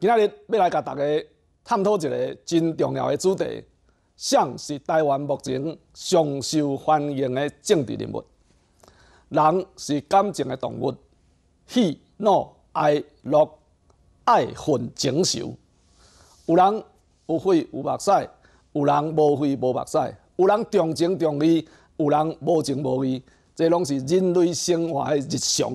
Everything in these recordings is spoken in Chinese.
今日要来甲大家探讨一个真重要的主题：谁是台湾目前上受欢迎的政治人物？人是感情的动物，喜怒哀乐、爱恨情仇，有人有血有目屎，有人无血无目屎，有人重情重义，有人无情无义，这拢是人类生活的日常。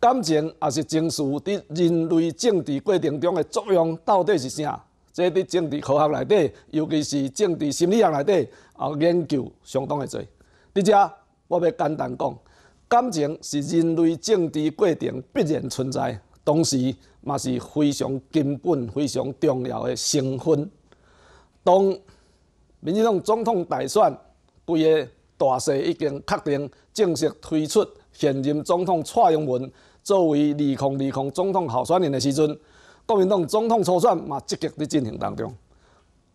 感情也是情绪，伫人类政治过程中的作用到底是啥？这伫政治科学内底，尤其是政治心理学内底啊，研究相当的多。在这，我要简单讲，感情是人类政治过程必然存在，同时嘛是非常根本、非常重要的成分。当民主党总统大选规个大势已经确定，正式推出现任总统蔡英文。作为利空利空总统候选人的时阵，国民党总统初选嘛，积极伫进行当中。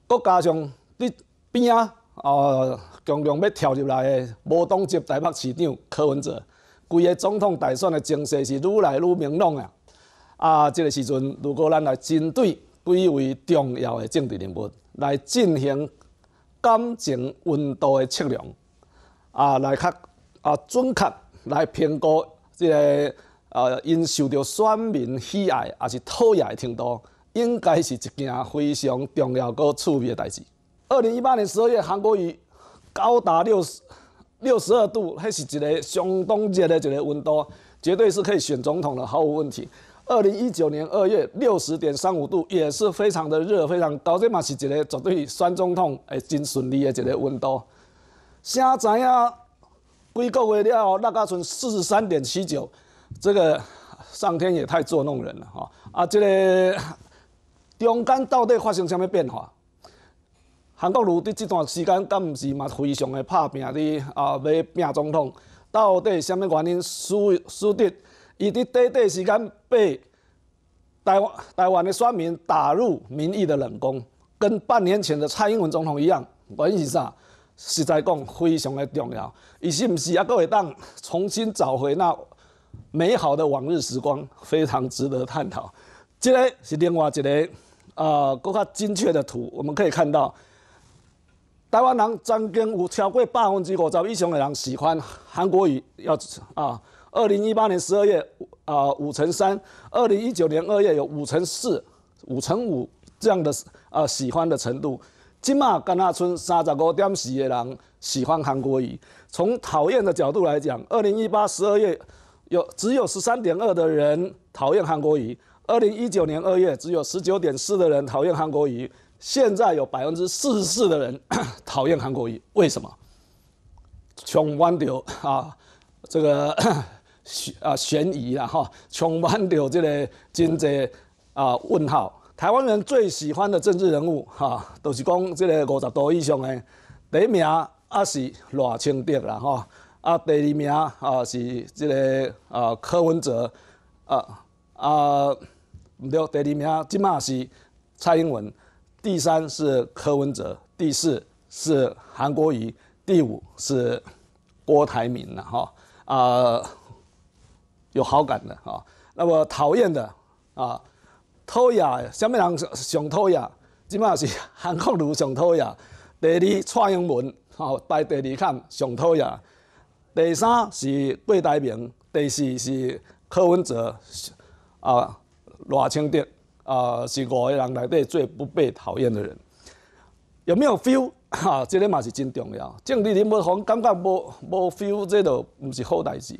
阁加上你变啊，强强要跳入来的无党籍台北市长柯文哲，规个总统大选的情势是愈来愈明朗啊。啊，即个时阵，如果咱来针对几位重要的政治人物来进行感情温度的测量，啊，来较啊准确来评估即个。啊，因受到选民喜爱也是讨厌的程度，应该是一件非常重要个趣味的代志。二零一八年十二月，韩国瑜高达六十六十二度，迄是一个相当热的一个温度，绝对是可以选总统的，毫无问题。二零一九年二月，六十点三五度，也是非常的热，非常高。这嘛是一个绝对选总统诶，真顺利的一个温度。谁知影？几个月了后，那家剩四十三点七九。这个上天也太作弄人了哈！啊，这个 中间到底发生什么变化？韩国瑜在这段时间，敢毋是嘛？非常的拍拼的啊，要拼总统，到底什么原因输输的？伊在短短时间被台湾台湾的选民打入民意的冷宫，跟半年前的蔡英文总统一样，原因是啥？实在讲非常的重要。伊是毋是还阁会当重新找回那？美好的往日时光非常值得探讨。这个是另外一个啊，看加精确的图，我们可以看到，台湾人张根五超过百分之五，找一成的人喜欢韩国语，要啊，二零一八年十二月啊五乘三，二零一九年二月有五乘四、五乘五这样的啊喜欢的程度。金马、甘那村、沙十五点喜的人喜欢韩国语。从讨厌的角度来讲，二零一八十二月。有只有十三点二的人讨厌韩国瑜，二零一九年二月只有十九点四的人讨厌韩国瑜，现在有百分之四十四的人 讨厌韩国瑜，为什么？充弯着啊这个 悬啊悬疑啊哈，充弯着这个真济啊问号。台湾人最喜欢的政治人物哈，都是讲这个五十多以上的第一名啊是赖清德啦哈。啊，第二名啊是这个啊柯文哲啊啊，唔对，第二名即嘛是蔡英文，第三是柯文哲，第四是韩国瑜，第五是郭台铭了哈啊，有好感的啊，那么讨厌的啊，讨厌下面人上讨厌，即嘛是韩国瑜上讨厌，第二蔡英文哈排第二坎上讨厌。第三是郭台铭，第四是柯文哲，啊，赖清德啊，是五个人里底最不被讨厌的人。有没有 feel？哈，这个嘛是真重要。政治人物感感觉无无 feel，这就不是好代志。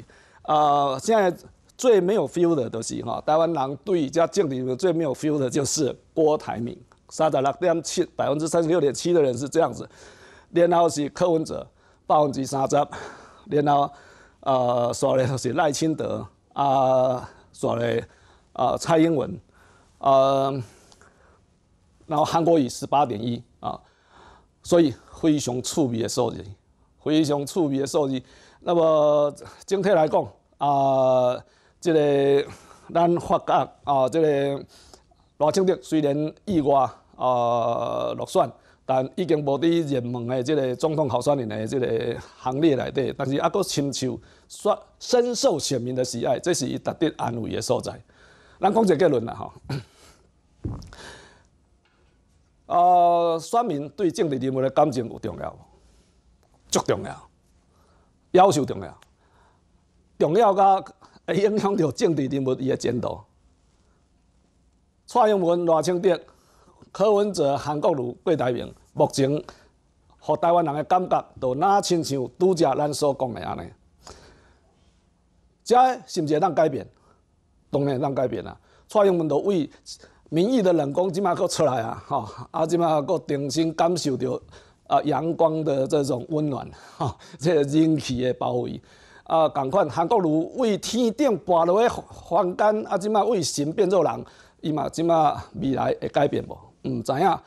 啊，现在最没有 feel 的都是哈，台湾人对这政治人最没有 feel 的就是郭台铭，三十六点七百分之三十六点七的人是这样子，然后是柯文哲百分之三十。然后，呃，的就是赖清德，啊，说的啊蔡英文，呃，然后韩国语十八点一啊，所以非常趣味的数字，非常趣味的数字，那么整体来讲啊，这个咱发觉啊，这个赖清德虽然意外啊落选。但已经无伫热门的即个总统候选人诶即个行列内底，但是还搁亲受选深受选民的喜爱，这是伊值得安慰诶所在。咱讲一个结论啦吼。呃，选民对政治人物诶感情有重要足重要，要求重要，重要甲会影响到政治人物伊诶前途。蔡英文偌清德。柯文哲、韩国瑜、郭台铭，目前互台湾人诶感觉，着哪亲像拄则咱所讲诶安尼？遮是毋是会当改变？当然会当改变啦！蔡英文都为民意的冷宫，即马佫出来啊！吼啊！即马佫重新感受着啊阳光的这种温暖，吼即人气诶包围啊！共款韩国瑜为天顶跋落个黄干，啊即马为神变做人，伊嘛即马未来会改变无？嗯，咋样？